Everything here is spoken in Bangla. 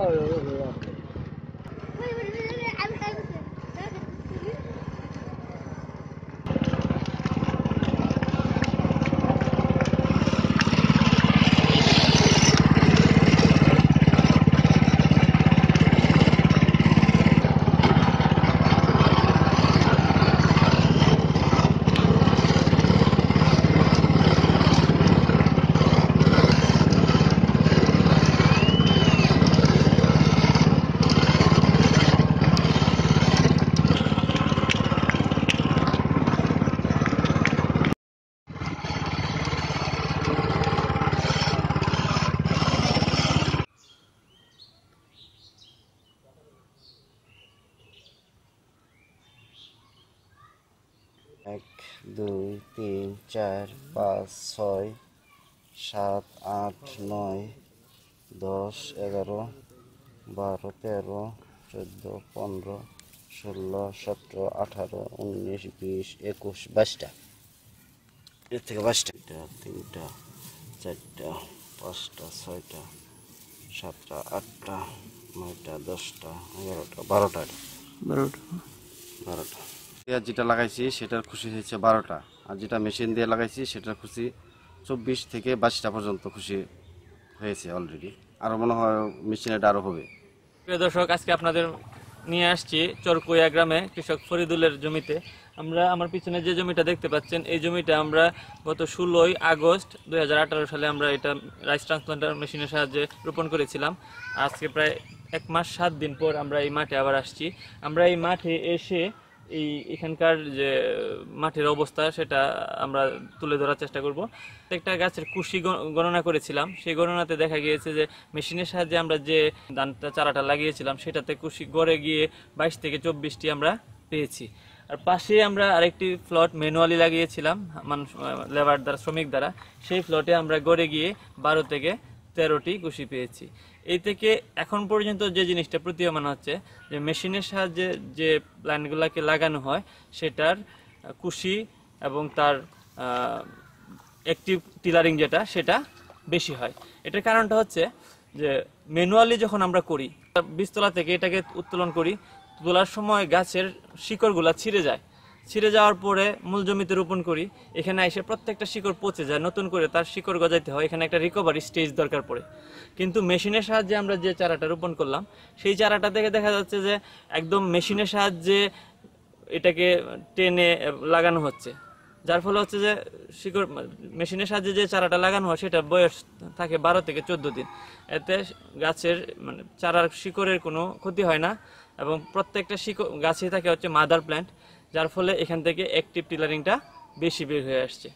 哎有我的妈！এক দুই তিন চার পাঁচ ছয় সাত আট নয় দশ এগারো বারো তেরো চোদ্দো পনেরো ষোলো সতেরো আঠারো উনিশ বিশ একুশ বাইশটা এর থেকে বাইশটা তিনটা চারটা পাঁচটা ছয়টা সাতটা আটটা নয়টা দশটা এগারোটা বারোটা বারোটা বারোটা যেটা লাগাইছি সেটার খুশি হয়েছে বারোটা আর যেটা মেশিন দিয়ে লাগাইছি সেটার খুশি চব্বিশ থেকে বাইশটা পর্যন্ত খুশি হয়েছে অলরেডি আরও মনে হয় মেশিন আরও হবে প্রিয় দর্শক আজকে আপনাদের নিয়ে আসছি চরকুয়া গ্রামে কৃষক ফরিদুলের জমিতে আমরা আমার পিছনে যে জমিটা দেখতে পাচ্ছেন এই জমিটা আমরা গত ষোলোই আগস্ট দুই সালে আমরা এটা রাইস ট্রান্সপ্লান্টার মেশিনের সাহায্যে রোপণ করেছিলাম আজকে প্রায় এক মাস সাত দিন পর আমরা এই মাঠে আবার আসছি আমরা এই মাঠে এসে এই এখানকার যে মাটির অবস্থা সেটা আমরা তুলে ধরার চেষ্টা করব একটা গাছের কুশি গণনা করেছিলাম সেই গণনাতে দেখা গিয়েছে যে মেশিনের সাহায্যে আমরা যে ধানটা চারাটা লাগিয়েছিলাম সেটাতে কুশি গড়ে গিয়ে বাইশ থেকে চব্বিশটি আমরা পেয়েছি আর পাশে আমরা আরেকটি প্লট ম্যানুয়ালি লাগিয়েছিলাম মানুষ লেবার দ্বারা শ্রমিক দ্বারা সেই প্লটে আমরা গড়ে গিয়ে বারো থেকে তেরোটি কুশি পেয়েছি এই থেকে এখন পর্যন্ত যে জিনিসটা প্রতীয়মান হচ্ছে যে মেশিনের সাহায্যে যে প্ল্যান্টগুলোকে লাগানো হয় সেটার কুশি এবং তার অ্যাক্টিভ টিলারিং যেটা সেটা বেশি হয় এটার কারণটা হচ্ছে যে ম্যানুয়ালি যখন আমরা করি বীজতলা থেকে এটাকে উত্তোলন করি তোলার সময় গাছের শিকড়গুলো ছিঁড়ে যায় ছিঁড়ে যাওয়ার পরে মূল জমিতে রোপণ করি এখানে এসে প্রত্যেকটা শিকড় পচে যায় নতুন করে তার শিকড় গজাইতে হয় এখানে একটা রিকভারি স্টেজ দরকার পড়ে কিন্তু মেশিনের সাহায্যে আমরা যে চারাটা রোপণ করলাম সেই চারাটা থেকে দেখা যাচ্ছে যে একদম মেশিনের সাহায্যে এটাকে টেনে লাগানো হচ্ছে যার ফলে হচ্ছে যে শিকড় মেশিনের সাহায্যে যে চারাটা লাগানো হয় সেটা বয়স থাকে বারো থেকে চোদ্দ দিন এতে গাছের মানে চারার শিকড়ের কোনো ক্ষতি হয় না এবং প্রত্যেকটা শিকড় গাছে থাকে হচ্ছে মাদার প্ল্যান্ট যার ফলে এখান থেকে অ্যাক্টিভ টিলারিংটা বেশি বের হয়ে আসছে